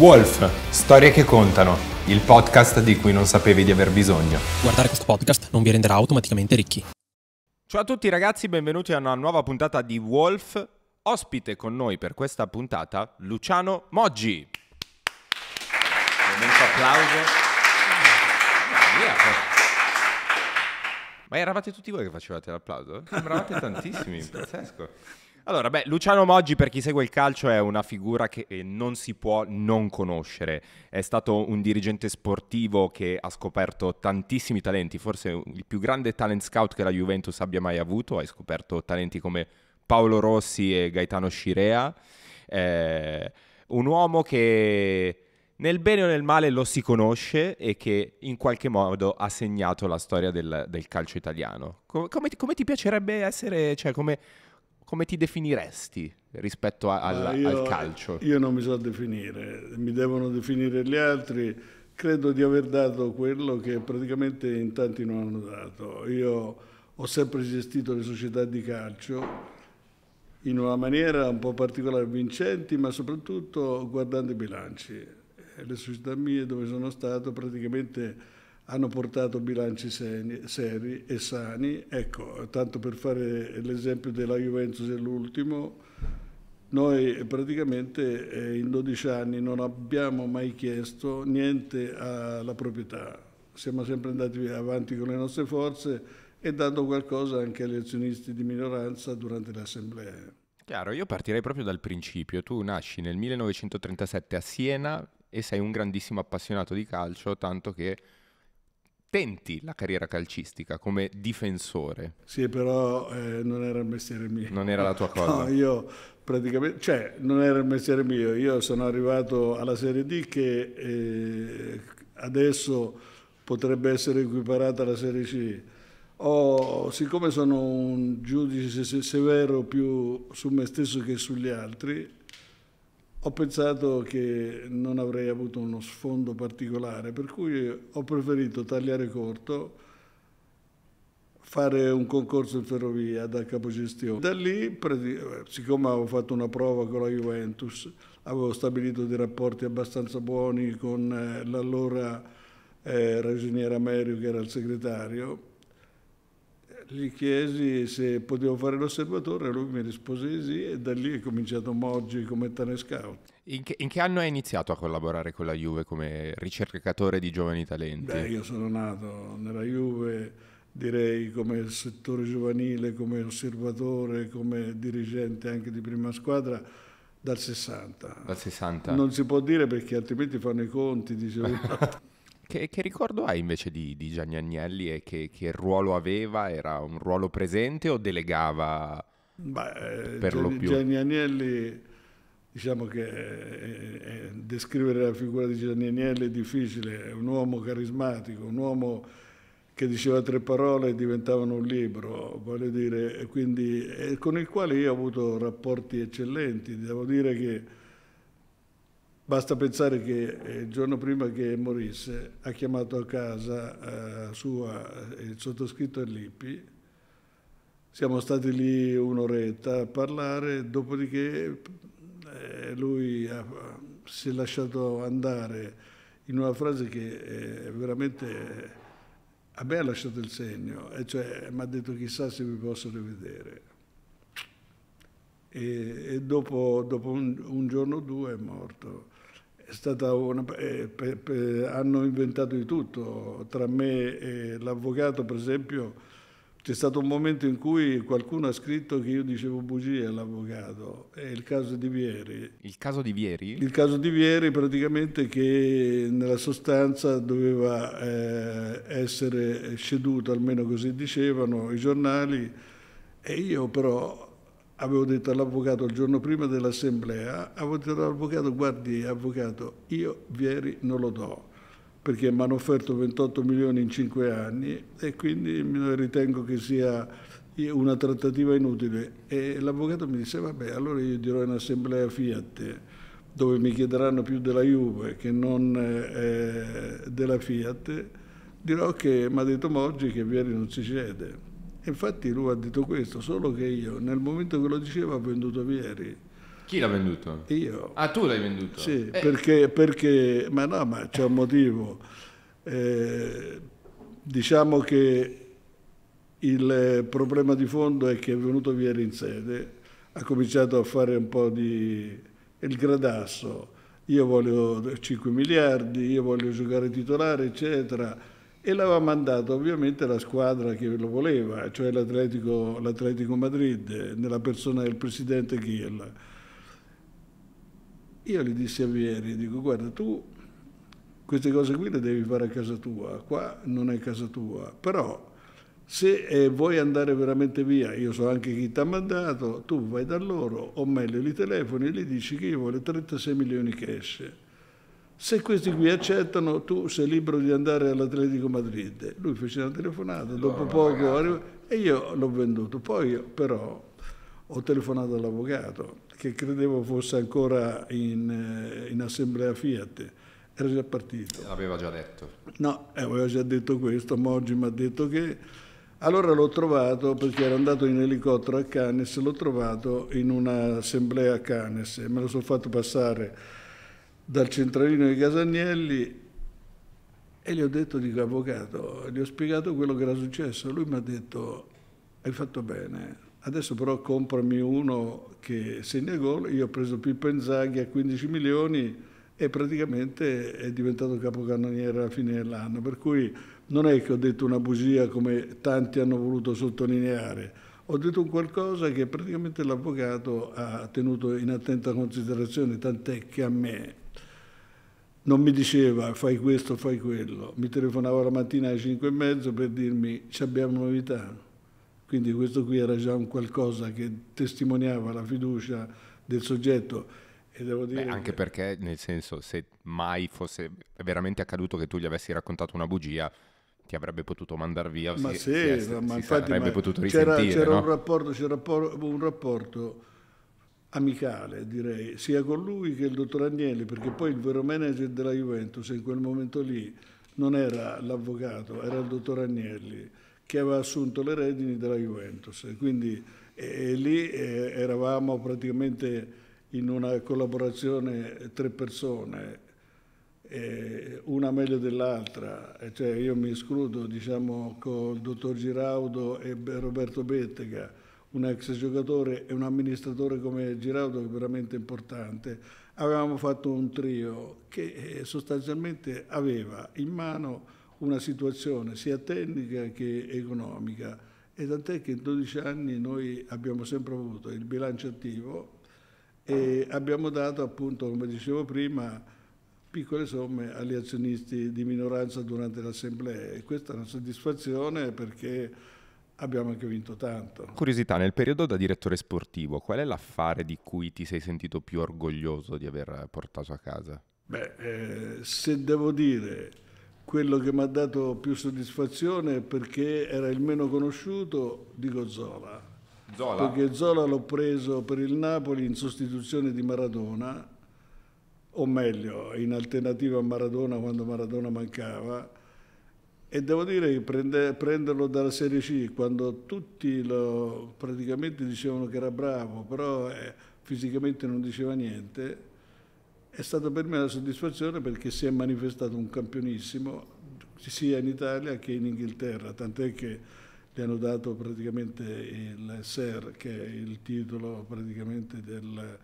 Wolf, storie che contano, il podcast di cui non sapevi di aver bisogno. Guardare questo podcast non vi renderà automaticamente ricchi. Ciao a tutti ragazzi, benvenuti a una nuova puntata di Wolf. Ospite con noi per questa puntata Luciano Moggi. Momento applauso. Ma eravate tutti voi che facevate l'applauso? Sembravate tantissimi, pazzesco. Allora, beh, Luciano Moggi, per chi segue il calcio, è una figura che eh, non si può non conoscere. È stato un dirigente sportivo che ha scoperto tantissimi talenti, forse il più grande talent scout che la Juventus abbia mai avuto. Ha scoperto talenti come Paolo Rossi e Gaetano Scirea. Eh, un uomo che nel bene o nel male lo si conosce e che in qualche modo ha segnato la storia del, del calcio italiano. Come, come, ti piacerebbe essere, cioè come come ti definiresti rispetto a, al, io, al, calcio? Io non mi so definire, mi devono definire gli altri. Credo di aver dato quello che praticamente in tanti non hanno dato. Io ho sempre gestito le società di calcio in una maniera un po' particolare, vincenti, ma soprattutto guardando i bilanci. Le società mie dove sono stato praticamente hanno portato bilanci seni, seri e sani. Ecco, tanto per fare l'esempio della Juventus è l'ultimo, noi praticamente eh, in 12 anni non abbiamo mai chiesto niente alla proprietà, siamo sempre andati avanti con le nostre forze e dando qualcosa anche agli azionisti di minoranza durante le assemblee. Chiaro, io partirei proprio dal principio. Tu nasci nel 1937 a Siena e sei un grandissimo appassionato di calcio, tanto che tenti la carriera calcistica come difensore. Sì, però eh, non era il mestiere mio. Non era la tua cosa. No, io praticamente, cioè, non era il mestiere mio. Io sono arrivato alla Serie D che eh, adesso potrebbe essere equiparata alla Serie C. Oh, siccome sono un giudice severo più su me stesso che sugli altri, ho pensato che non avrei avuto uno sfondo particolare, per cui ho preferito tagliare corto, fare un concorso in ferrovia da capogestione. Da lì, eh, siccome avevo fatto una prova con la Juventus, avevo stabilito dei rapporti abbastanza buoni con eh, l'allora eh, ragioniere Amerio che era il segretario, gli chiesi se potevo fare l'osservatore, lui mi rispose di sì e da lì è cominciato Moggi come tale scout. In che, in che, anno hai iniziato a collaborare con la Juve come ricercatore di giovani talenti? Beh, io sono nato nella Juve, direi come settore giovanile, come osservatore, come dirigente anche di prima squadra dal 60. Dal 60. Non si può dire perché altrimenti fanno i conti, dicevo. Che, che, ricordo hai invece di, di Gianni Agnelli e che, che, ruolo aveva? Era un ruolo presente o delegava Beh, per Gianni, lo più? Gianni Agnelli, diciamo che eh, eh, eh, descrivere la figura di Gianni Agnelli è difficile, è un uomo carismatico, un uomo che diceva tre parole e diventavano un libro, voglio dire, quindi, eh, con il quale io ho avuto rapporti eccellenti, devo dire che Basta pensare che eh, il giorno prima che morisse ha chiamato a casa eh, sua eh, il sottoscritto Lippi, siamo stati lì un'oretta a parlare, dopodiché eh, lui ha, si è lasciato andare in una frase che eh, veramente a me ha lasciato il segno, e cioè mi ha detto chissà se vi posso rivedere. E, e dopo, dopo un, un giorno o due è morto una, eh, per, per, hanno inventato di tutto, tra me e l'avvocato per esempio c'è stato un momento in cui qualcuno ha scritto che io dicevo bugie all'avvocato, è il caso di Vieri. Il caso di Vieri? Il caso di Vieri praticamente che nella sostanza doveva eh, essere sceduto, almeno così dicevano i giornali, e io però avevo detto all'avvocato il giorno prima dell'assemblea, avevo detto all'avvocato, guardi avvocato, io Vieri non lo do perché mi hanno offerto 28 milioni in 5 anni e quindi ritengo che sia una trattativa inutile. E l'avvocato mi disse, vabbè, allora io dirò in assemblea Fiat, dove mi chiederanno più della Juve che non eh, della Fiat, dirò che mi ha detto Moggi che Vieri non si cede. Infatti lui ha detto questo, solo che io nel momento che lo diceva ho venduto Vieri. Chi l'ha venduto? Io. Ah, tu l'hai venduto? Sì, eh. perché, perché, ma no, ma c'è un motivo. Eh, diciamo che il problema di fondo è che è venuto Vieri in sede, ha cominciato a fare un po' di... il gradasso, io voglio 5 miliardi, io voglio giocare titolare, eccetera e l'aveva mandato ovviamente la squadra che lo voleva, cioè l'Atletico, l'Atletico Madrid, nella persona del presidente Ghiel. Io gli dissi a Vieri, dico guarda tu queste cose qui le devi fare a casa tua, qua non è casa tua, però se eh, vuoi andare veramente via, io so anche chi ti ha mandato, tu vai da loro, o meglio li telefoni e gli dici che io voglio 36 milioni cash se questi qui accettano tu sei libero di andare all'Atletico Madrid. Lui fece una telefonata, dopo poco arrivo, e io l'ho venduto. Poi però ho telefonato all'avvocato che credevo fosse ancora in, eh, in assemblea Fiat era già partito. L'aveva già detto. No, eh, aveva già detto questo, ma oggi mi ha detto che... Allora l'ho trovato, perché era andato in elicottero a Cannes, l'ho trovato in un'assemblea a Cannes, me lo sono fatto passare dal centralino di Casagnelli e gli ho detto, dico avvocato, gli ho spiegato quello che era successo, lui mi ha detto hai fatto bene, adesso però comprami uno che segna gol, io ho preso Pippo Inzaghi a 15 milioni e praticamente è diventato capocannoniere alla fine dell'anno, per cui non è che ho detto una bugia come tanti hanno voluto sottolineare, ho detto qualcosa che praticamente l'avvocato ha tenuto in attenta considerazione, tant'è che a me non mi diceva fai questo, fai quello, mi telefonava la mattina alle 5 e mezzo per dirmi ci abbiamo novità. Quindi questo qui era già un qualcosa che testimoniava la fiducia del soggetto. Beh, anche che... perché, nel senso, se mai fosse veramente accaduto che tu gli avessi raccontato una bugia, ti avrebbe potuto mandare via. Ma si, sì, si, ma si infatti, sarebbe ma potuto risentire. C'era, c'era no? un rapporto, c'era un rapporto amicale, direi, sia con lui che il dottor Agnelli, perché poi il vero manager della Juventus in quel momento lì non era l'avvocato, era il dottor Agnelli che aveva assunto le redini della Juventus. Quindi e, e lì eh, eravamo praticamente in una collaborazione tre persone, eh, una meglio dell'altra. Cioè io mi escludo diciamo, con il dottor Giraudo e Roberto Bettega un ex giocatore e un amministratore come Giraudo che è veramente importante, avevamo fatto un trio che eh, sostanzialmente aveva in mano una situazione sia tecnica che economica e tant'è che in 12 anni noi abbiamo sempre avuto il bilancio attivo e abbiamo dato appunto, come dicevo prima, piccole somme agli azionisti di minoranza durante l'assemblea e questa è una soddisfazione perché abbiamo anche vinto tanto. Curiosità, nel periodo da direttore sportivo, qual è l'affare di cui ti sei sentito più orgoglioso di aver portato a casa? Beh, eh, se devo dire quello che mi ha dato più soddisfazione perché era il meno conosciuto, dico Zola. Zola. Perché Zola l'ho preso per il Napoli in sostituzione di Maradona, o meglio, in alternativa a Maradona quando Maradona mancava e devo dire che prende, prenderlo dalla Serie C, quando tutti lo, praticamente dicevano che era bravo, però eh, fisicamente non diceva niente, è stata per me una soddisfazione perché si è manifestato un campionissimo sia in Italia che in Inghilterra, tant'è che gli hanno dato praticamente il SER, che è il titolo praticamente del,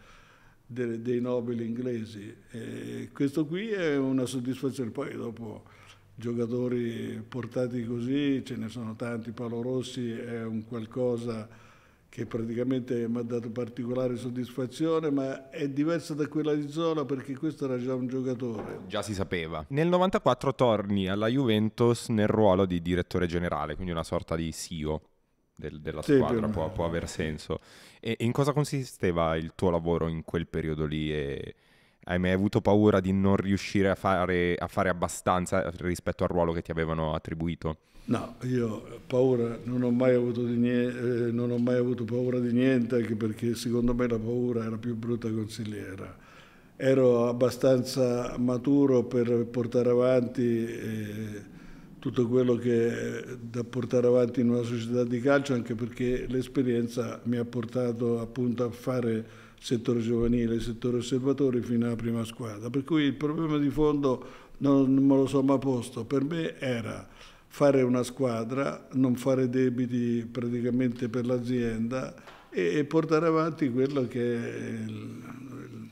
del, dei nobili inglesi. E questo qui è una soddisfazione. Poi dopo giocatori portati così, ce ne sono tanti, Paolo Rossi è un qualcosa che praticamente mi ha dato particolare soddisfazione, ma è diversa da quella di Zola perché questo era già un giocatore. Già si sapeva. Nel 94 torni alla Juventus nel ruolo di direttore generale, quindi una sorta di CEO del, della sì, squadra, può, può, aver senso. E in cosa consisteva il tuo lavoro in quel periodo lì e hai mai avuto paura di non riuscire a fare, a fare abbastanza rispetto al ruolo che ti avevano attribuito? No, io paura non ho, mai avuto di niente, eh, non ho mai avuto paura di niente, anche perché secondo me la paura era più brutta consigliera. Ero abbastanza maturo per portare avanti eh, tutto quello che eh, da portare avanti in una società di calcio, anche perché l'esperienza mi ha portato appunto a fare settore giovanile, settore osservatori fino alla prima squadra. Per cui il problema di fondo non me lo sono mai posto, per me era fare una squadra, non fare debiti praticamente per l'azienda e, e, portare avanti quello che è il, il,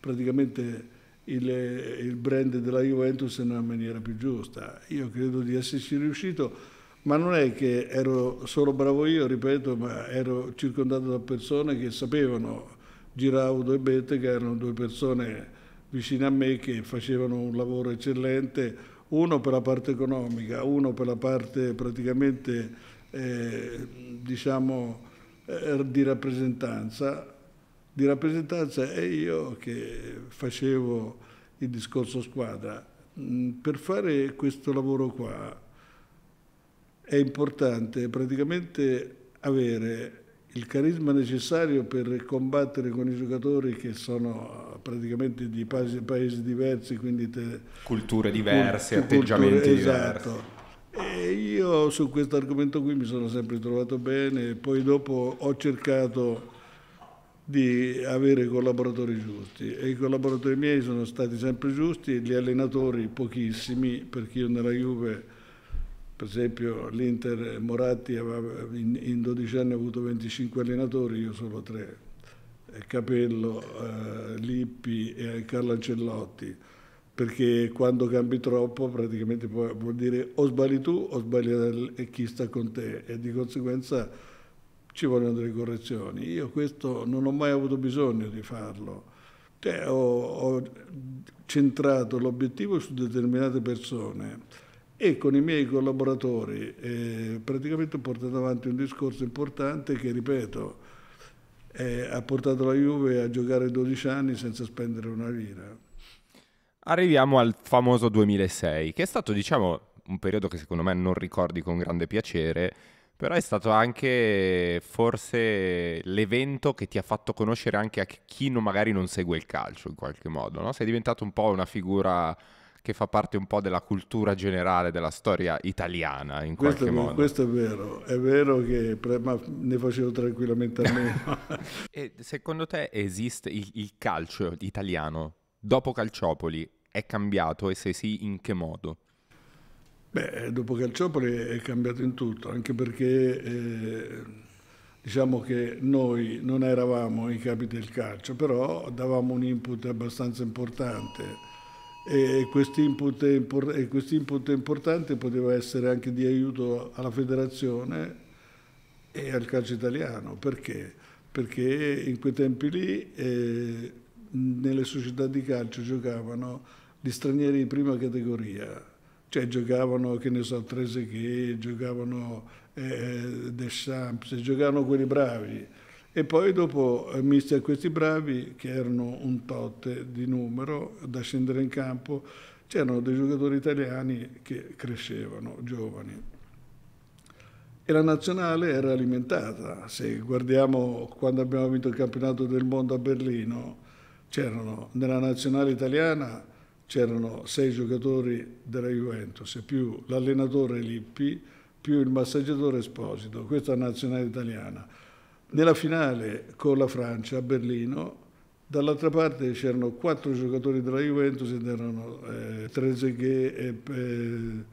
praticamente il, il brand della Juventus in una maniera più giusta. Io credo di esserci riuscito ma non è che ero solo bravo io, ripeto, ma ero circondato da persone che sapevano Giraudo e Bete, che erano due persone vicine a me che facevano un lavoro eccellente, uno per la parte economica, uno per la parte praticamente eh, diciamo, eh, di rappresentanza, di rappresentanza e io che facevo il discorso squadra. Mm, per fare questo lavoro qua è importante praticamente avere il carisma necessario per combattere con i giocatori che sono eh, praticamente di paesi, paesi diversi, quindi te, culture diverse, cult- atteggiamenti culture, esatto. diversi. Esatto. E io su questo argomento qui mi sono sempre trovato bene, poi dopo ho cercato di avere i collaboratori giusti e i collaboratori miei sono stati sempre giusti gli allenatori pochissimi perché io nella Juve per esempio l'Inter Moratti aveva, in, in, 12 anni ha avuto 25 allenatori, io solo 3, eh, Capello, eh, Lippi e Carlo Ancellotti, perché quando cambi troppo praticamente può, vuol dire o sbagli tu o sbagli chi sta con te e di conseguenza ci vogliono delle correzioni. Io questo non ho mai avuto bisogno di farlo. Cioè, ho, ho centrato l'obiettivo su determinate persone e con i miei collaboratori eh, praticamente ho portato avanti un discorso importante che, ripeto, eh, ha portato la Juve a giocare 12 anni senza spendere una lira. Arriviamo al famoso 2006, che è stato diciamo un periodo che secondo me non ricordi con grande piacere, però è stato anche forse l'evento che ti ha fatto conoscere anche a chi non, magari non segue il calcio in qualche modo, no? sei diventato un po' una figura che fa parte un po' della cultura generale della storia italiana in questo qualche questo, modo. Questo è vero, è vero che pre- ma ne facevo tranquillamente a meno. e secondo te esiste il, il calcio italiano dopo Calciopoli? È cambiato e se sì in che modo? Beh, dopo Calciopoli è cambiato in tutto, anche perché eh, diciamo che noi non eravamo i capi del calcio, però davamo un input abbastanza importante e questo input, input importante poteva essere anche di aiuto alla federazione e al calcio italiano. Perché? Perché in quei tempi lì eh, nelle società di calcio giocavano gli stranieri di prima categoria, cioè giocavano, che ne so, Trezeguet, giocavano eh, Deschamps, giocavano quelli bravi e poi dopo a eh, questi bravi, che erano un tot di numero, da scendere in campo, c'erano dei giocatori italiani che crescevano, giovani. E la nazionale era alimentata. Se guardiamo quando abbiamo vinto il campionato del mondo a Berlino, c'erano nella nazionale italiana c'erano sei giocatori della Juventus, più l'allenatore Lippi, più il massaggiatore Esposito, questa è la nazionale italiana. Nella finale con la Francia a Berlino, dall'altra parte c'erano quattro giocatori della Juventus ed erano eh, Trezeguet e... Eh,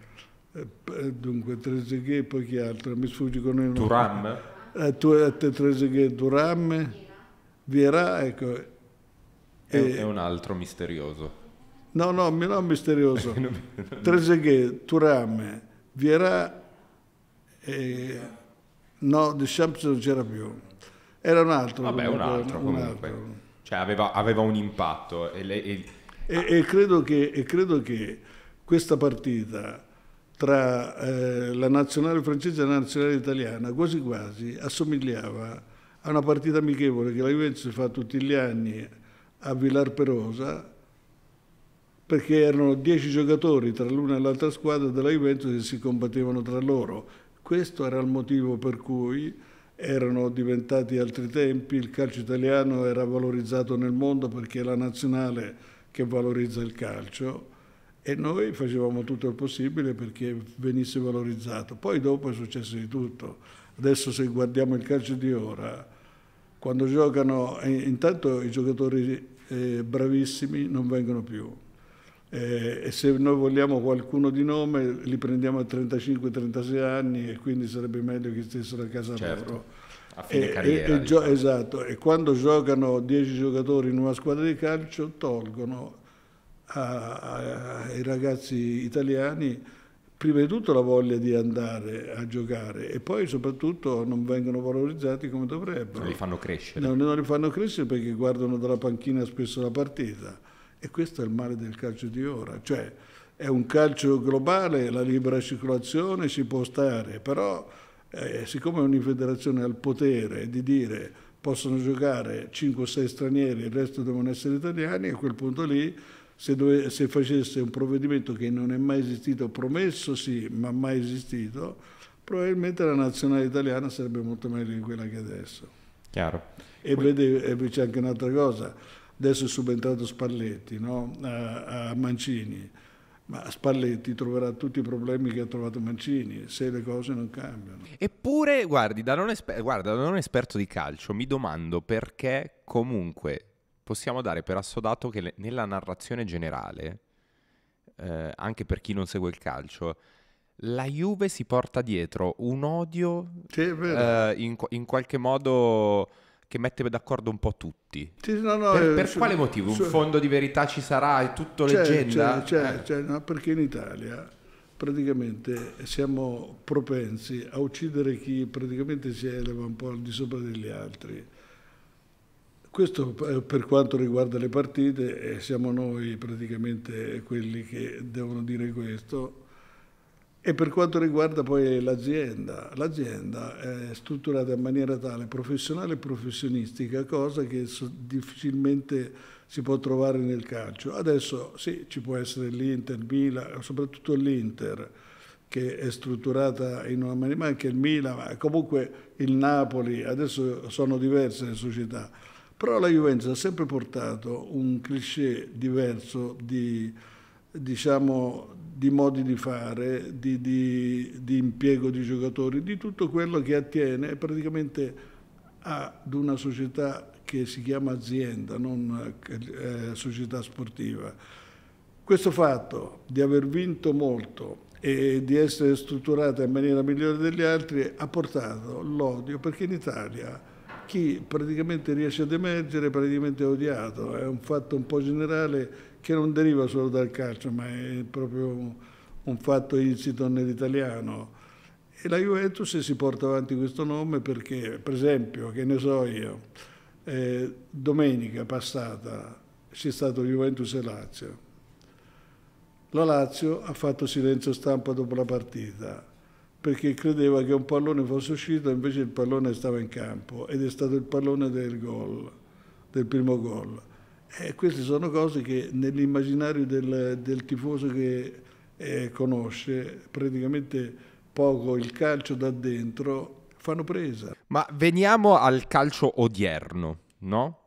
eh, eh dunque Trezeguet e poi chi altro mi sfugge con il Turam eh, tu, eh, Trezeguet Turam Vierà ecco e, e, è, un altro misterioso no no non misterioso Trezeguet Turam Vierà e, no di Champs non c'era più era un altro. Vabbè, un altro Un altro. Cioè aveva, aveva, un impatto. E, le, e... E, e, credo che, e, credo che, questa partita tra eh, la nazionale francese e la nazionale italiana quasi quasi assomigliava a una partita amichevole che la Juventus fa tutti gli anni a Villar Perosa perché erano dieci giocatori tra l'una e l'altra squadra della Juventus che si combattevano tra loro. Questo era il motivo per cui erano diventati altri tempi, il calcio italiano era valorizzato nel mondo perché è la nazionale che valorizza il calcio e noi facevamo tutto il possibile perché venisse valorizzato. Poi dopo è successo di tutto. Adesso se guardiamo il calcio di ora, quando giocano, eh, intanto i giocatori eh, bravissimi non vengono più eh, e se noi vogliamo qualcuno di nome li prendiamo a 35-36 anni e quindi sarebbe meglio che stessero a casa certo. loro. A fine e, eh, eh, carriera. E, eh, diciamo. Esatto, e quando giocano 10 giocatori in una squadra di calcio tolgono a, a, ai ragazzi italiani prima di tutto la voglia di andare a giocare e poi soprattutto non vengono valorizzati come dovrebbero. Non li fanno crescere. No, non li fanno crescere perché guardano dalla panchina spesso la partita e questo è il male del calcio di ora, cioè è un calcio globale, la libera circolazione ci può stare, però eh, siccome ogni federazione ha il potere di dire possono giocare 5-6 stranieri, il resto devono essere italiani, a quel punto lì se, dove, se, facesse un provvedimento che non è mai esistito, promesso sì, ma mai esistito, probabilmente la nazionale italiana sarebbe molto meglio di quella che è adesso. Chiaro. E Poi... c'è anche un'altra cosa adesso è subentrato Spalletti no? a, a, Mancini, ma Spalletti troverà tutti i problemi che ha trovato Mancini se le cose non cambiano. Eppure, guardi, da non, esper- guarda, da non esperto di calcio mi domando perché comunque possiamo dare per assodato che le- nella narrazione generale, eh, anche per chi non segue il calcio, la Juve si porta dietro un odio sì, eh, in, in qualche modo che mette d'accordo un po' tutti. No, no, per, eh, per su, quale motivo? Su, un cioè- fondo di verità ci sarà? È tutto c'è, leggenda? C'è, eh. c'è, no, perché in Italia praticamente siamo propensi a uccidere chi praticamente si eleva un po' al di sopra degli altri. Questo per quanto riguarda le partite, siamo noi praticamente quelli che devono dire questo e per quanto riguarda poi l'azienda, l'azienda è strutturata in maniera tale, professionale e professionistica, cosa che difficilmente si può trovare nel calcio. Adesso sì, ci può essere l'Inter, Milan, soprattutto l'Inter che è strutturata in una maniera, ma anche il Milan, ma comunque il Napoli, adesso sono diverse le società. Però la Juventus ha sempre portato un cliché diverso di, diciamo, di modi di fare, di, di, di impiego di giocatori, di tutto quello che attiene praticamente ad una società che si chiama azienda, non eh, società sportiva. Questo fatto di aver vinto molto e di essere strutturata in maniera migliore degli altri ha portato l'odio, perché in Italia chi praticamente riesce ad emergere praticamente è odiato, è un fatto un po' generale che non deriva solo dal calcio, ma è proprio un fatto insito nell'italiano. E la Juventus si porta avanti questo nome perché, per esempio, che ne so io, eh, domenica passata c'è stato Juventus e Lazio. La Lazio ha fatto silenzio stampa dopo la partita perché credeva che un pallone fosse uscito, invece il pallone stava in campo ed è stato il pallone del gol, del primo gol. Eh, queste sono cose che nell'immaginario del, del tifoso che eh, conosce praticamente poco il calcio da dentro fanno presa. Ma veniamo al calcio odierno, no?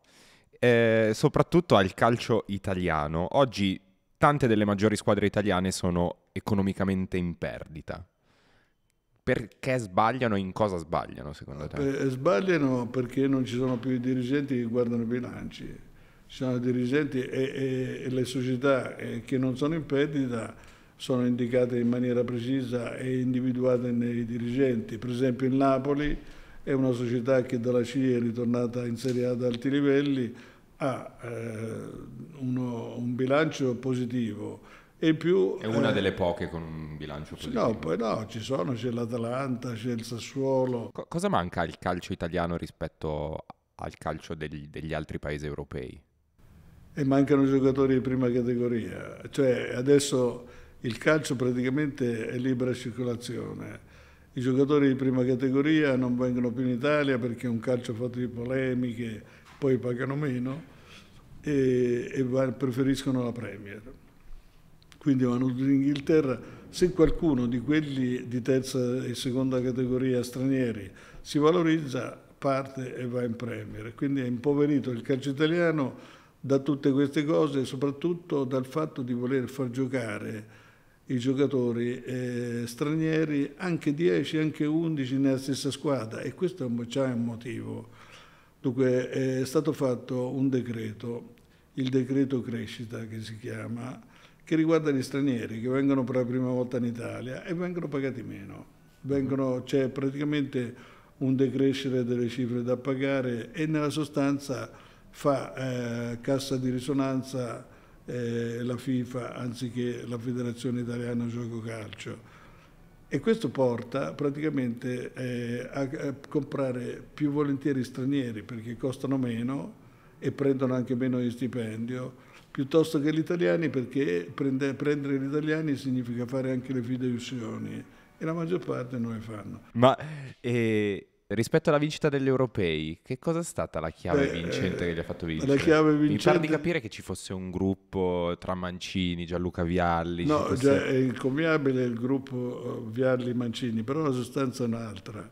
Eh, soprattutto al calcio italiano. Oggi tante delle maggiori squadre italiane sono economicamente in perdita. Perché sbagliano e in cosa sbagliano secondo te? Eh, sbagliano perché non ci sono più i dirigenti che guardano i bilanci ci sono dirigenti e, e, e, le società eh, che non sono in perdita sono indicate in maniera precisa e individuate nei dirigenti. Per esempio il Napoli è una società che dalla CIE è ritornata in Serie A ad alti livelli, ha eh, uno, un bilancio positivo. E più, è una eh, delle poche con un bilancio positivo. No, poi no, ci sono, c'è l'Atalanta, c'è il Sassuolo. Co- cosa manca al calcio italiano rispetto al calcio degli, degli altri paesi europei? e mancano giocatori di prima categoria. Cioè adesso il calcio praticamente è libera circolazione. I giocatori di prima categoria non vengono più in Italia perché è un calcio fatto di polemiche, poi pagano meno e, e preferiscono la Premier. Quindi vanno in Inghilterra. Se qualcuno di quelli di terza e seconda categoria stranieri si valorizza, parte e va in Premier. Quindi è impoverito il calcio italiano da tutte queste cose, soprattutto dal fatto di voler far giocare i giocatori eh, stranieri anche 10, anche 11 nella stessa squadra e questo c'è un motivo. Dunque eh, è stato fatto un decreto, il decreto crescita che si chiama, che riguarda gli stranieri che vengono per la prima volta in Italia e vengono pagati meno. Vengono, mm-hmm. c'è praticamente un decrescere delle cifre da pagare e nella sostanza fa eh, cassa di risonanza eh, la FIFA anziché la Federazione Italiana Gioco Calcio. E questo porta praticamente eh, a, comprare più volentieri stranieri perché costano meno e prendono anche meno di stipendio, piuttosto che gli italiani perché prende, prendere gli italiani significa fare anche le fideiussioni e la maggior parte non le fanno. Ma eh, Rispetto alla vincita degli europei, che cosa è stata la chiave Beh, vincente che gli ha fatto eh, vincere? La chiave vincente... Mi pare di capire che ci fosse un gruppo tra Mancini, Gianluca Vialli. No, fosse... già è incommiabile il gruppo eh, Vialli-Mancini, però la sostanza è un'altra.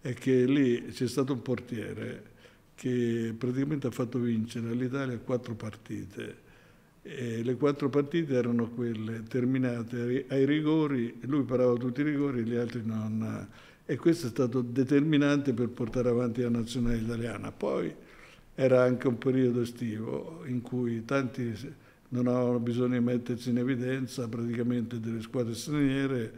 È che lì c'è stato un portiere che praticamente ha fatto vincere all'Italia quattro partite. E le quattro partite erano quelle terminate ai rigori, lui parava tutti i rigori e gli altri non e questo è stato determinante per portare avanti la nazionale italiana. Poi era anche un periodo estivo in cui tanti non avevano bisogno di mettersi in evidenza praticamente delle squadre straniere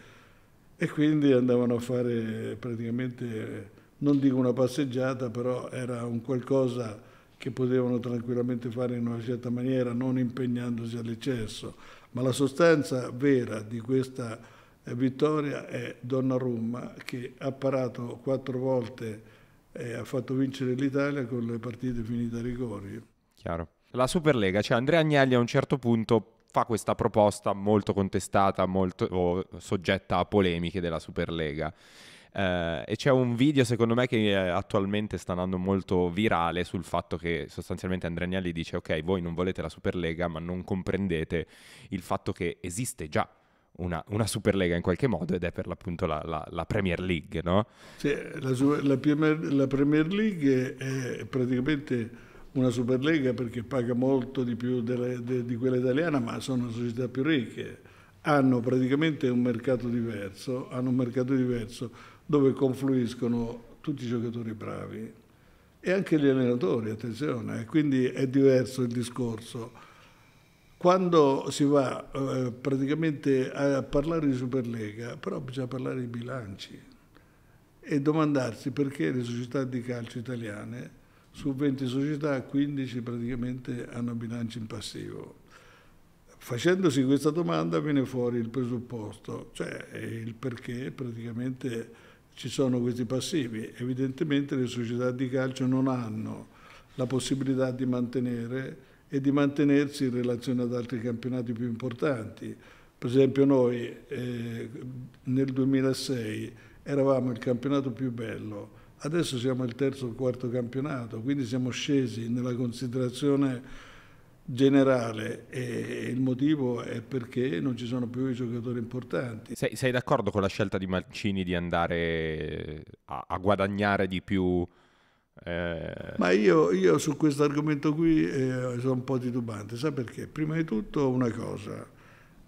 e quindi andavano a fare praticamente, non dico una passeggiata, però era un qualcosa che potevano tranquillamente fare in una certa maniera, non impegnandosi all'eccesso. Ma la sostanza vera di questa eh, vittoria è Donnarumma che ha parato quattro volte e ha fatto vincere l'Italia con le partite finite a rigori. Chiaro. La Superlega, cioè Andrea Agnelli a un certo punto fa questa proposta molto contestata, molto oh, soggetta a polemiche della Superlega. Eh, e c'è un video secondo me che eh, attualmente sta andando molto virale sul fatto che sostanzialmente Andrea Agnelli dice ok voi non volete la Superlega ma non comprendete il fatto che esiste già una, una Superlega in qualche modo ed è per l'appunto la, la, la Premier League, no? Sì, la, Premier, la, Premier, League è praticamente una Superlega perché paga molto di più delle, de, di quella italiana, ma sono società più ricche. Hanno praticamente un mercato diverso, hanno un mercato diverso dove confluiscono tutti i giocatori bravi e anche gli allenatori, attenzione, eh. quindi è diverso il discorso quando si va eh, praticamente a parlare di Superlega, però bisogna parlare di bilanci e domandarsi perché le società di calcio italiane su 20 società 15 praticamente hanno bilanci in passivo. Facendosi questa domanda viene fuori il presupposto, cioè il perché praticamente ci sono questi passivi. Evidentemente le società di calcio non hanno la possibilità di mantenere e di mantenersi in relazione ad altri campionati più importanti. Per esempio noi eh, nel 2006 eravamo il campionato più bello, adesso siamo il terzo o quarto campionato, quindi siamo scesi nella considerazione generale e il motivo è perché non ci sono più i giocatori importanti. Sei, sei d'accordo con la scelta di Mancini di andare a, a guadagnare di più eh... Ma io, io su questo argomento qui eh, sono un po' titubante, sai perché? Prima di tutto una cosa,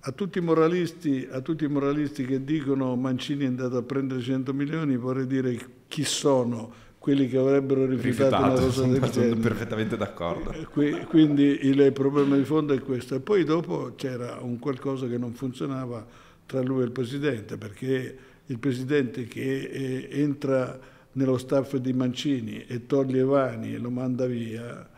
a tutti, a tutti, i moralisti, che dicono Mancini è andato a prendere 100 milioni, vorrei dire chi sono quelli che avrebbero rifiutato, rifiutato una cosa del genere. Sono perfettamente d'accordo. Eh, quindi il problema di fondo è questo. E poi dopo c'era un qualcosa che non funzionava tra lui e il Presidente, perché il Presidente che eh, entra nello staff di Mancini e toglie Vani e lo manda via,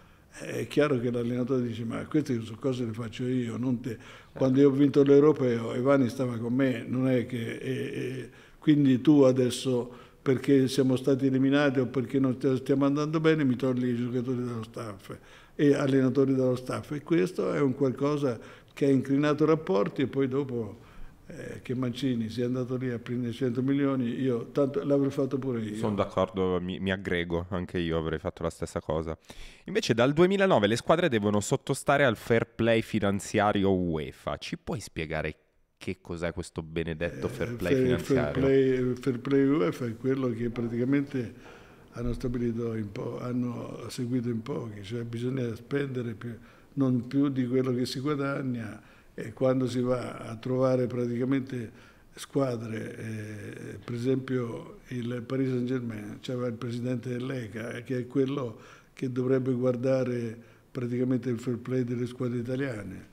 è chiaro che l'allenatore dice ma queste cose le faccio io, te... quando io ho vinto l'Europeo Evani stava con me, non è che... E, e... quindi tu adesso perché siamo stati eliminati o perché non stiamo andando bene mi togli i giocatori dallo staff e allenatori dallo staff e questo è un qualcosa che ha inclinato rapporti e poi dopo eh, che Mancini sia andato lì a prendere 100 milioni, io tanto l'avrei fatto pure io. Sono d'accordo, mi, mi, aggrego, anche io avrei fatto la stessa cosa. Invece dal 2009 le squadre devono sottostare al fair play finanziario UEFA. Ci puoi spiegare che cos'è questo benedetto fair eh, play eh, finanziario? Il fair play UEFA è quello che praticamente hanno stabilito, po- hanno seguito in pochi, cioè bisogna spendere più, non più di quello che si guadagna e quando si va a trovare praticamente squadre, eh, per esempio il Paris Saint Germain, c'era il presidente dell'ECA che è quello che dovrebbe guardare praticamente il fair play delle squadre italiane,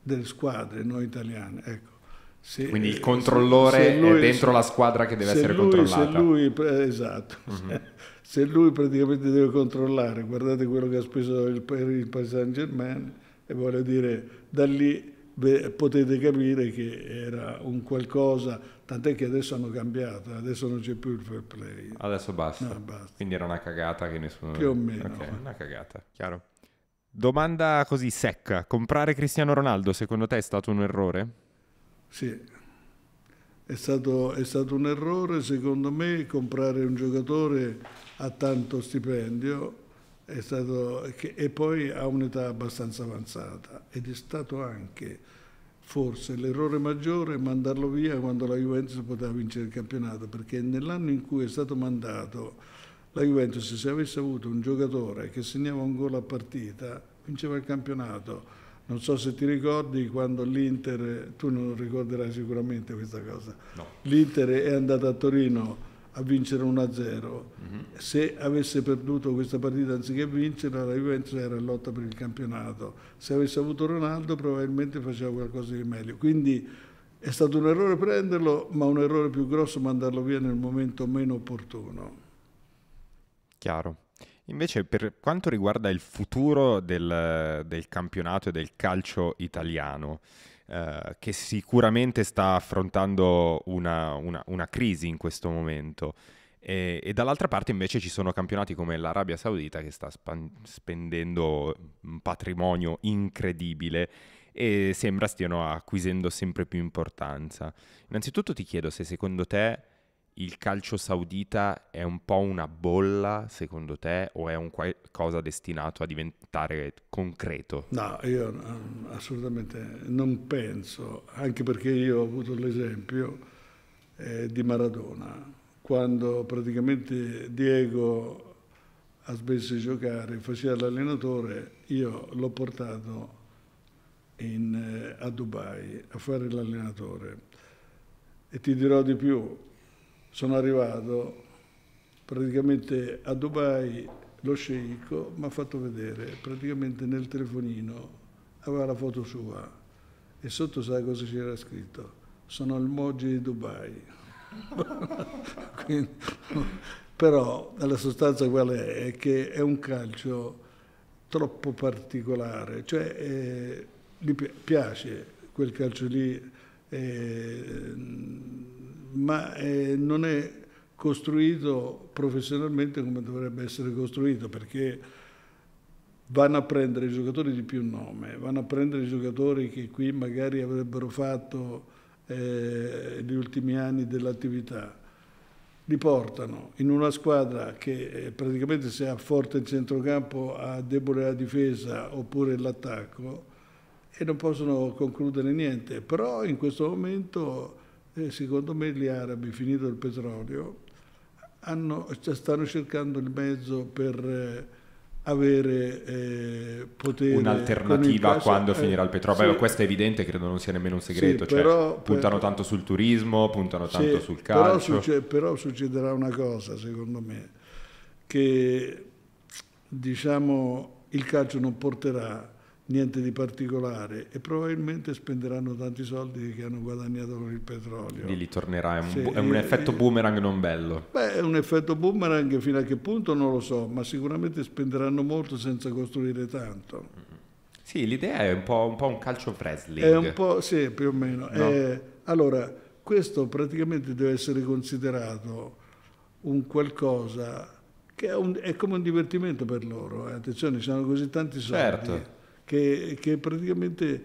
delle squadre non italiane, ecco. Se, Quindi il eh, controllore se, se lui, è dentro la squadra che deve essere lui, controllata. Lui, eh, esatto. Mhm. Uh -huh. Se lui praticamente deve controllare, guardate quello che ha speso il, il Paris Saint Germain, e vuole dire da lì beh, potete capire che era un qualcosa, tant'è che adesso hanno cambiato, adesso non c'è più il fair play. Adesso basta. No, basta. Quindi era una cagata che nessuno... Più o meno. Okay, una cagata, chiaro. Domanda così secca, comprare Cristiano Ronaldo secondo te è stato un errore? Sì. È stato, è stato un errore, secondo me, comprare un giocatore a tanto stipendio stato, che, e poi ha un'età abbastanza avanzata ed è stato anche forse l'errore maggiore mandarlo via quando la Juventus poteva vincere il campionato, perché nell'anno in cui è stato mandato la Juventus, se avesse avuto un giocatore che segnava un gol a partita, vinceva il campionato. Non so se ti ricordi quando l'Inter, tu non ricorderai sicuramente questa cosa, no. l'Inter è andata a Torino a vincere 1-0. Mm-hmm. Se avesse perduto questa partita anziché vincere, la Juventus era in lotta per il campionato. Se avesse avuto Ronaldo, probabilmente faceva qualcosa di meglio. Quindi è stato un errore prenderlo, ma un errore più grosso mandarlo via nel momento meno opportuno. Chiaro. Invece per quanto riguarda il futuro del, del campionato e del calcio italiano, eh, che sicuramente sta affrontando una, una, una crisi in questo momento. E, e, dall'altra parte invece ci sono campionati come l'Arabia Saudita che sta span- spendendo un patrimonio incredibile e sembra stiano acquisendo sempre più importanza. Innanzitutto ti chiedo se secondo te il calcio saudita è un po' una bolla, secondo te, o è un qualcosa destinato a diventare concreto? No, io mm, assolutamente non penso, anche perché io ho avuto l'esempio eh, di Maradona, quando praticamente Diego ha smesso di giocare, faceva l'allenatore, io l'ho portato in, eh, a Dubai a fare l'allenatore. E ti dirò di più, sono arrivato praticamente a Dubai, lo sceicco mi ha fatto vedere, praticamente nel telefonino aveva la foto sua e sotto sa cosa c'era scritto, sono il Moji di Dubai. Quindi, però la sostanza qual è? È che è un calcio troppo particolare, cioè eh, gli piace quel calcio lì. Eh, ma eh, non è costruito professionalmente come dovrebbe essere costruito, perché vanno a prendere i giocatori di più nome, vanno a prendere i giocatori che qui magari avrebbero fatto eh, gli ultimi anni dell'attività, li portano in una squadra che eh, praticamente se ha forte il centrocampo, ha debole la difesa oppure l'attacco e non possono concludere niente, però in questo momento eh, secondo me gli arabi, finito il petrolio, hanno, stanno cercando il mezzo per eh, avere eh, potere un'alternativa caso, quando eh, finirà il eh, petrolio. Sì, Beh, questo è evidente, credo non sia nemmeno un segreto. Sì, cioè, però, puntano per... Eh, tanto sul turismo, puntano sì, tanto sul calcio. Però, succe- però, succederà una cosa, secondo me, che diciamo il calcio non porterà niente di particolare e probabilmente spenderanno tanti soldi che hanno guadagnato con il petrolio. Lì li tornerà, è un, sì, è un effetto boomerang non bello. Beh, è un effetto boomerang fino a che punto non lo so, ma sicuramente spenderanno molto senza costruire tanto. Sì, l'idea è un po', un, po un calcio wrestling. È un po', sì, più o meno. No? Eh, allora, questo praticamente deve essere considerato un qualcosa che è, un, è come un divertimento per loro. Eh. Attenzione, ci sono così tanti soldi. Certo che, che praticamente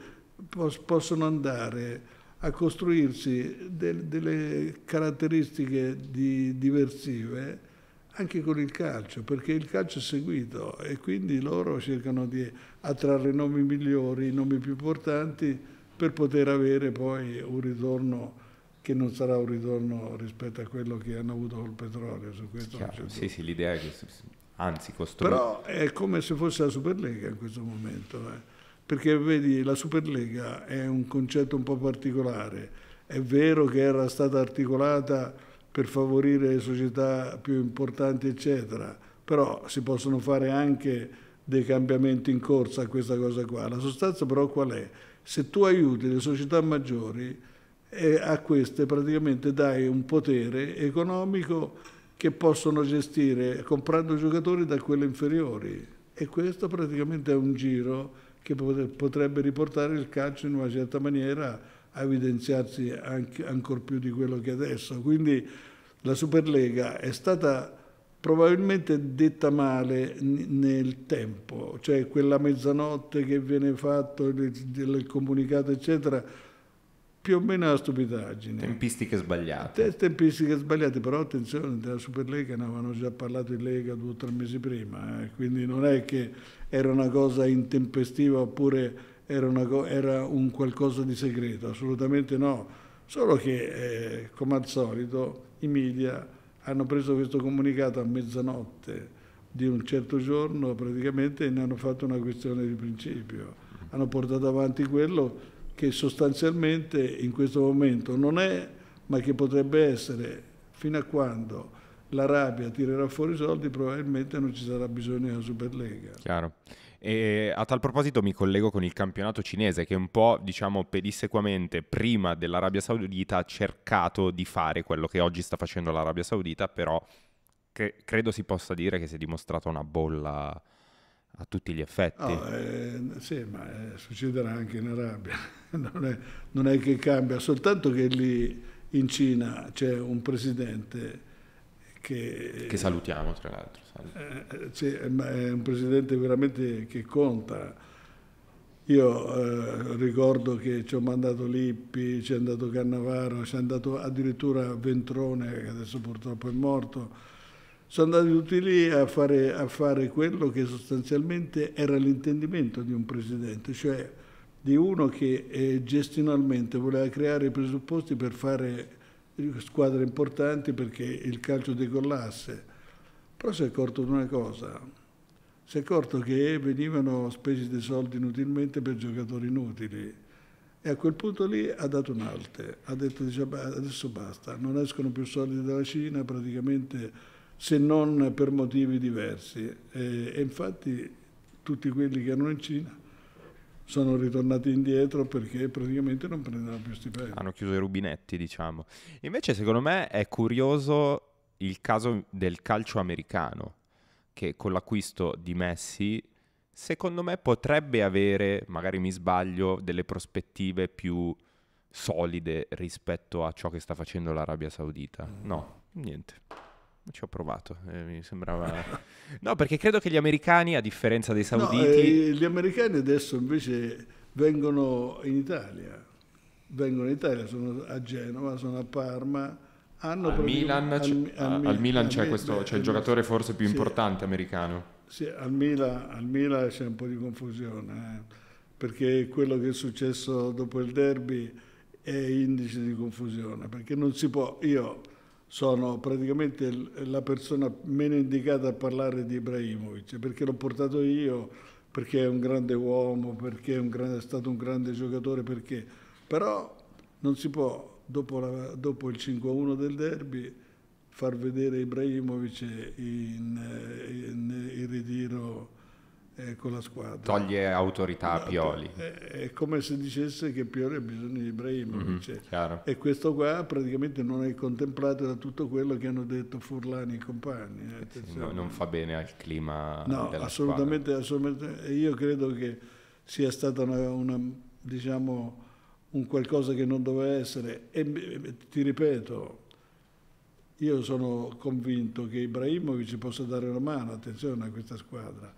pos possono andare a costruirsi de delle caratteristiche di diversive anche con il calcio, perché il calcio è seguito e quindi loro cercano di attrarre i nomi migliori, i nomi più importanti per poter avere poi un ritorno che non sarà un ritorno rispetto a quello che hanno avuto col petrolio. Su questo Chiaro, sì, sì, l'idea è che anzi costruire. Però è come se fosse la Superlega in questo momento, eh? perché vedi la Superlega è un concetto un po' particolare. È vero che era stata articolata per favorire le società più importanti, eccetera, però si possono fare anche dei cambiamenti in corsa a questa cosa qua. La sostanza però qual è? Se tu aiuti le società maggiori, e a queste praticamente dai un potere economico che possono gestire comprando giocatori da quelle inferiori e questo praticamente è un giro che potrebbe riportare il calcio in una certa maniera a evidenziarsi anche, ancora più di quello che è adesso. Quindi la Superlega è stata probabilmente detta male nel tempo, cioè quella mezzanotte che viene fatto, il, il comunicato eccetera, più o meno la stupidaggine. Tempistiche sbagliate. Tempistiche sbagliate, però attenzione, della Superlega ne avevano già parlato in Lega due o tre mesi prima, eh, quindi non è che era una cosa intempestiva oppure era, una, era un qualcosa di segreto, assolutamente no, solo che eh, come al solito i media hanno preso questo comunicato a mezzanotte di un certo giorno praticamente e ne hanno fatto una questione di principio, hanno portato avanti quello che sostanzialmente in questo momento non è, ma che potrebbe essere fino a quando l'Arabia tirerà fuori i soldi, probabilmente non ci sarà bisogno della Superlega. Chiaro. E a tal proposito mi collego con il campionato cinese che un po', diciamo, pedissequamente prima dell'Arabia Saudita ha cercato di fare quello che oggi sta facendo l'Arabia Saudita, però cre- credo si possa dire che si è dimostrata una bolla a tutti gli effetti. No, eh, sì, ma eh, succederà anche in Arabia, non è, non è, che cambia, soltanto che lì in Cina c'è un presidente che... Che salutiamo tra l'altro. Eh, sì, ma è un presidente veramente che conta. Io eh, ricordo che ci ho mandato Lippi, ci è andato Cannavaro, ci è andato addirittura Ventrone, che adesso purtroppo è morto sono andati tutti lì a fare, a fare quello che sostanzialmente era l'intendimento di un presidente, cioè di uno che eh, gestionalmente voleva creare i presupposti per fare squadre importanti perché il calcio decollasse. Però si è accorto di una cosa, si è accorto che venivano spesi dei soldi inutilmente per giocatori inutili e a quel punto lì ha dato un'alte, ha detto diciamo, adesso basta, non escono più soldi dalla Cina, praticamente se non per motivi diversi. E, e infatti tutti quelli che erano in Cina sono ritornati indietro perché praticamente non prendevano più stipendio. Hanno chiuso i rubinetti, diciamo. Invece, secondo me, è curioso il caso del calcio americano, che con l'acquisto di Messi, secondo me, potrebbe avere, magari mi sbaglio, delle prospettive più solide rispetto a ciò che sta facendo l'Arabia Saudita. No, niente. Ci ho provato, eh, mi sembrava... no, perché credo che gli americani, a differenza dei sauditi... No, eh, gli americani adesso invece vengono in Italia, vengono in Italia, sono a Genova, sono a Parma... Hanno al, Milan, al, al, al, al, Milan c'è, questo, beh, c'è il giocatore forse più sì, importante americano. Sì, al Milan, Mila c'è un po' di confusione, eh, perché quello che è successo dopo il derby è indice di confusione, perché non si può, io sono praticamente la persona meno indicata a parlare di Ibrahimovic, perché l'ho portato io, perché è un grande uomo, perché è, un grande, è stato un grande giocatore, perché... però non si può, dopo, la, dopo il 5-1 del derby, far vedere Ibrahimovic in, in, in ritiro eh, con la squadra. Toglie autorità a esatto. Pioli. È, eh, è, come se dicesse che Pioli ha bisogno di Ibrahimovic. Mm-hmm, e questo qua praticamente non è contemplato da tutto quello che hanno detto Furlani e compagni. Eh, sì, no, non fa bene al clima no, assolutamente, assolutamente, Io credo che sia stata una, una diciamo, un qualcosa che non doveva essere. e, ti ripeto, io sono convinto che Ibrahimovic possa dare una mano, attenzione a questa squadra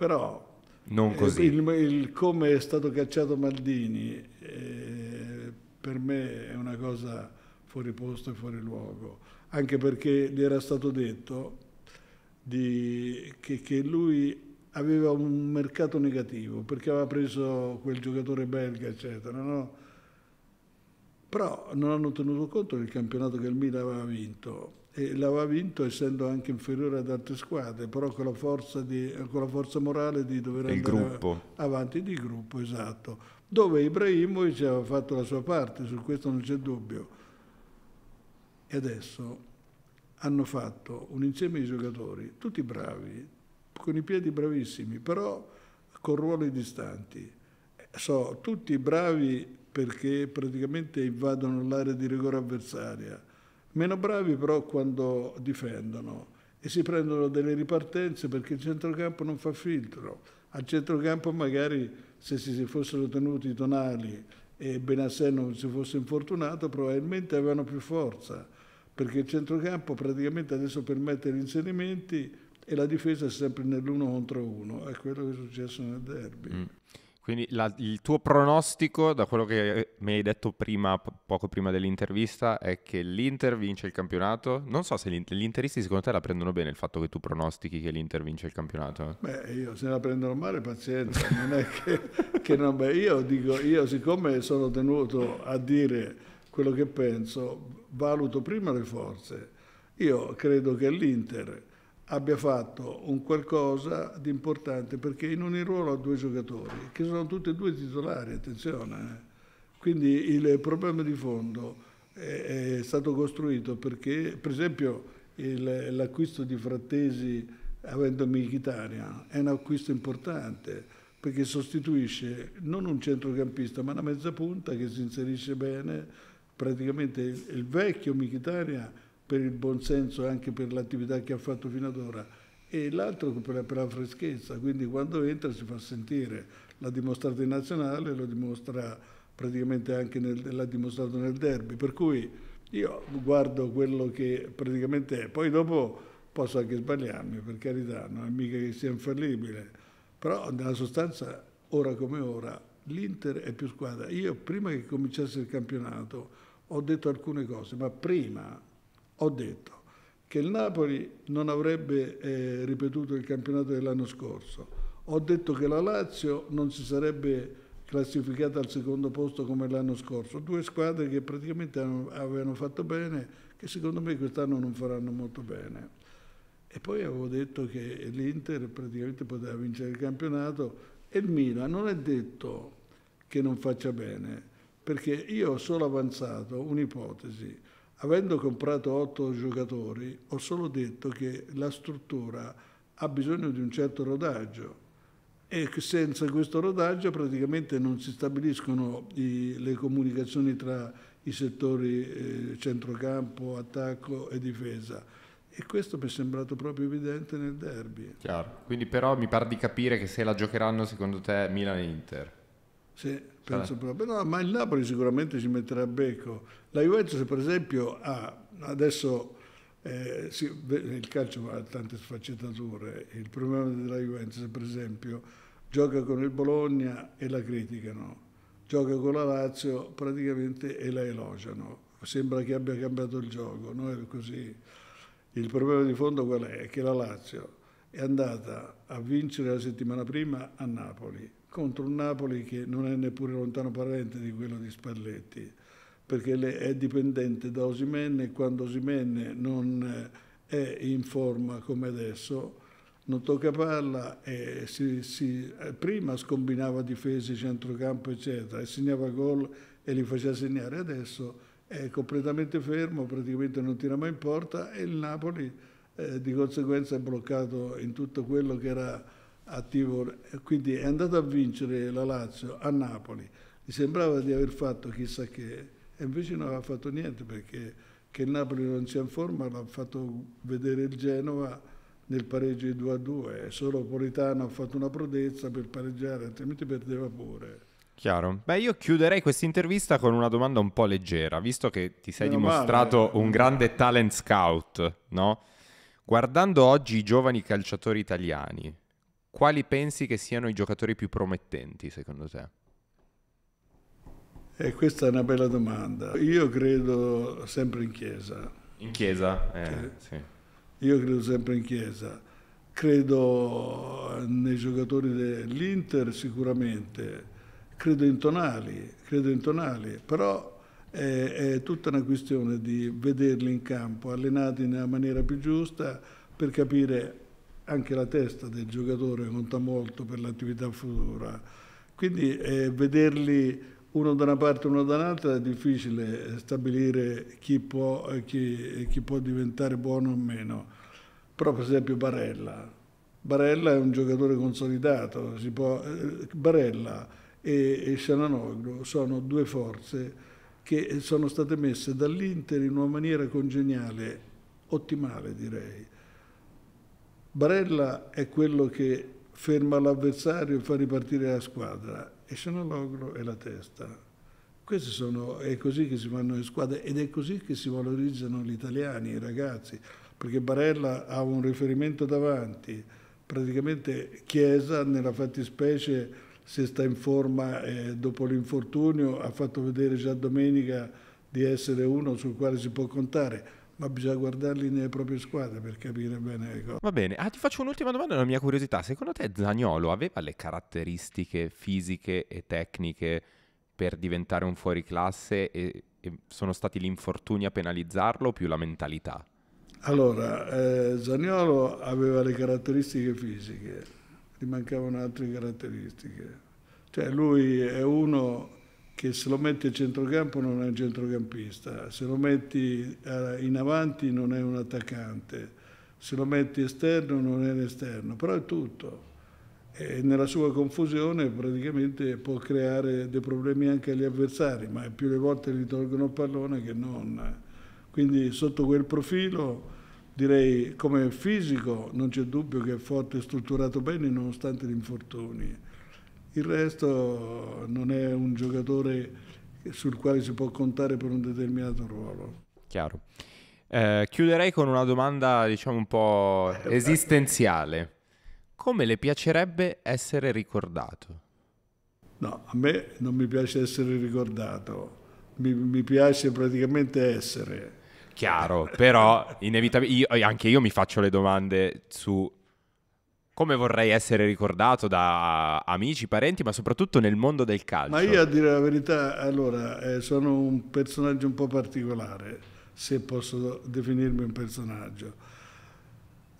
però non eh, così. Il, il come è stato cacciato Maldini eh, per me è una cosa fuori posto e fuori luogo, anche perché gli era stato detto di, che, che lui aveva un mercato negativo perché aveva preso quel giocatore belga, eccetera. No? Però non hanno tenuto conto del campionato che il Milan aveva vinto e l'aveva vinto essendo anche inferiore ad altre squadre, però con la forza, di, con la forza morale di dover Il andare gruppo. avanti di gruppo, esatto, dove Ibrahimovic aveva fatto la sua parte, su questo non c'è dubbio. E adesso hanno fatto un insieme di giocatori, tutti bravi, con i piedi bravissimi, però con ruoli distanti. So, tutti bravi perché praticamente invadono l'area di rigore avversaria Meno bravi però quando difendono e si prendono delle ripartenze perché il centrocampo non fa filtro. Al centrocampo magari se si fossero tenuti i Tonali e Benassè non si fosse infortunato probabilmente avevano più forza perché il centrocampo praticamente adesso permette gli inserimenti e la difesa è sempre nell'uno contro uno, è quello che è successo nel derby. Mm. Quindi la, il tuo pronostico, da quello che mi hai detto prima, poco prima dell'intervista, è che l'Inter vince il campionato. Non so se gli interisti secondo te la prendono bene il fatto che tu pronostichi che l'Inter vince il campionato. Beh, io se la prendono male pazienza, non è che, che non... Beh, io dico, io siccome sono tenuto a dire quello che penso, valuto prima le forze. Io credo che l'Inter abbia fatto un qualcosa di importante perché in ogni ruolo ha due giocatori che sono tutti e due titolari, attenzione. Eh. Quindi il problema di fondo è, è stato costruito perché, per esempio, l'acquisto di Frattesi avendo Michitania è un acquisto importante perché sostituisce non un centrocampista ma una mezza punta che si inserisce bene, praticamente il, il vecchio Michitania per il buon senso e anche per l'attività che ha fatto fino ad ora, e l'altro per la, per la freschezza, quindi quando entra si fa sentire, l'ha dimostrato in nazionale, lo dimostra praticamente anche nel, l'ha dimostrato nel derby, per cui io guardo quello che praticamente è, poi dopo posso anche sbagliarmi, per carità, non è mica che sia infallibile, però nella sostanza, ora come ora, l'Inter è più squadra. Io prima che cominciasse il campionato ho detto alcune cose, ma prima ho detto che il Napoli non avrebbe eh, ripetuto il campionato dell'anno scorso. Ho detto che la Lazio non si sarebbe classificata al secondo posto come l'anno scorso. Due squadre che praticamente avevano fatto bene, che secondo me quest'anno non faranno molto bene. E poi avevo detto che l'Inter praticamente poteva vincere il campionato e il Milan non è detto che non faccia bene, perché io ho solo avanzato un'ipotesi Avendo comprato otto giocatori, ho solo detto che la struttura ha bisogno di un certo rodaggio e che senza questo rodaggio praticamente non si stabiliscono i, le comunicazioni tra i settori eh, centrocampo, attacco e difesa. E questo mi è sembrato proprio evidente nel derby. Chiaro. Quindi però mi pare di capire che se la giocheranno secondo te Milan e Inter. Sì, eh. penso proprio. No, ma il Napoli sicuramente ci metterà a becco. La Juventus, per esempio, ha adesso. Eh, sì, il calcio ha tante sfaccettature. Il problema della Juventus, per esempio, gioca con il Bologna e la criticano, gioca con la Lazio praticamente e la elogiano. Sembra che abbia cambiato il gioco, no? È così. Il problema di fondo qual è? Che la Lazio è andata a vincere la settimana prima a Napoli, contro un Napoli che non è neppure lontano parente di quello di Spalletti, perché è dipendente da Osimenne e quando Osimenne non eh, è in forma come adesso non tocca palla e si, si, eh, prima scombinava difese, centrocampo eccetera e segnava gol e li faceva segnare, adesso è completamente fermo, praticamente non tira mai in porta e il Napoli eh, di conseguenza è bloccato in tutto quello che era attivo, quindi è andato a vincere la Lazio a Napoli, mi sembrava di aver fatto chissà che, e invece non aveva fatto niente perché che il Napoli non sia in forma l'ha fatto vedere il Genova nel pareggio di 2 a 2, solo Politano ha fatto una prodezza per pareggiare, altrimenti perdeva pure. Chiaro. Beh, io chiuderei questa intervista con una domanda un po' leggera, visto che ti sei Meno dimostrato male. Eh. un grande talent scout, no? Guardando oggi i giovani calciatori italiani, quali pensi che siano i giocatori più promettenti secondo te? Eh, questa è una bella domanda. Io credo sempre in chiesa. In chiesa? Eh, sì. Io credo sempre in chiesa. Credo eh, nei giocatori dell'Inter sicuramente, credo in Tonali, credo in Tonali, però è, eh, è tutta una questione di vederli in campo, allenati nella maniera più giusta per capire anche la testa del giocatore conta molto per l'attività futura. Quindi eh, vederli uno da una parte e uno dall'altra è difficile stabilire chi può, eh, chi, chi può diventare buono o meno. Però per esempio Barella. Barella è un giocatore consolidato. Può, eh, Barella e, e Shananoglu sono due forze che sono state messe dall'Inter in una maniera congeniale, ottimale direi. Barella è quello che ferma l'avversario e fa ripartire la squadra e Scianologro è la testa. Sono, è così che si fanno le squadre ed è così che si valorizzano gli italiani, i ragazzi, perché Barella ha un riferimento davanti, praticamente Chiesa nella fattispecie se sta in forma eh, dopo l'infortunio ha fatto vedere già domenica di essere uno sul quale si può contare ma bisogna guardarli nelle proprie squadre per capire bene Va bene, ah, ti faccio un'ultima domanda, una mia curiosità. Secondo te Zagnolo aveva le caratteristiche fisiche e tecniche per diventare un fuoriclasse e, e sono stati gli infortuni a penalizzarlo o più la mentalità? Allora, eh, Zagnolo aveva le caratteristiche fisiche, gli mancavano altre caratteristiche. Cioè lui è uno che se lo metti a centrocampo non è un centrocampista, se lo metti eh, in avanti non è un attaccante, se lo metti esterno non è un esterno, però è tutto. E nella sua confusione praticamente può creare dei problemi anche agli avversari, ma più le volte gli tolgono il pallone che non. Quindi sotto quel profilo direi come fisico non c'è dubbio che è forte e strutturato bene nonostante gli infortuni il resto non è un giocatore sul quale si può contare per un determinato ruolo. Chiaro. Eh, chiuderei con una domanda, diciamo, un po' eh, esistenziale. Come le piacerebbe essere ricordato? No, a me non mi piace essere ricordato, mi, mi piace praticamente essere. Chiaro, però inevitabilmente anche io mi faccio le domande su come vorrei essere ricordato da amici, parenti, ma soprattutto nel mondo del calcio. Ma io a dire la verità, allora, eh, sono un personaggio un po' particolare, se posso definirmi un personaggio.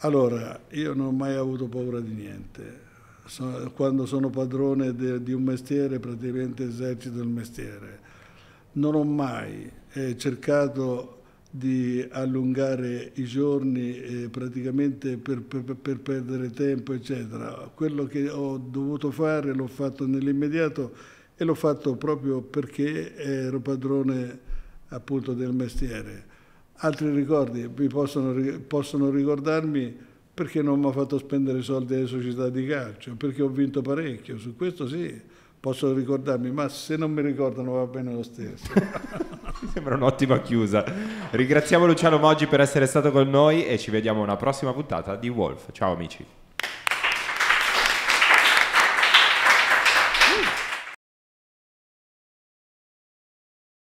Allora, io non ho mai avuto paura di niente. So, quando sono padrone de, di un mestiere, praticamente esercito il mestiere. Non ho mai eh, cercato di allungare i giorni eh, praticamente per, per, per, perdere tempo, eccetera. Quello che ho dovuto fare l'ho fatto nell'immediato e l'ho fatto proprio perché ero padrone appunto del mestiere. Altri ricordi mi possono, possono ricordarmi perché non mi ha fatto spendere soldi alle società di calcio, perché ho vinto parecchio, su questo sì posso ricordarmi, ma se non mi ricordano va bene lo stesso. mi sembra un'ottima chiusa. Ringraziamo Luciano Moggi per essere stato con noi e ci vediamo alla prossima puntata di Wolf. Ciao amici.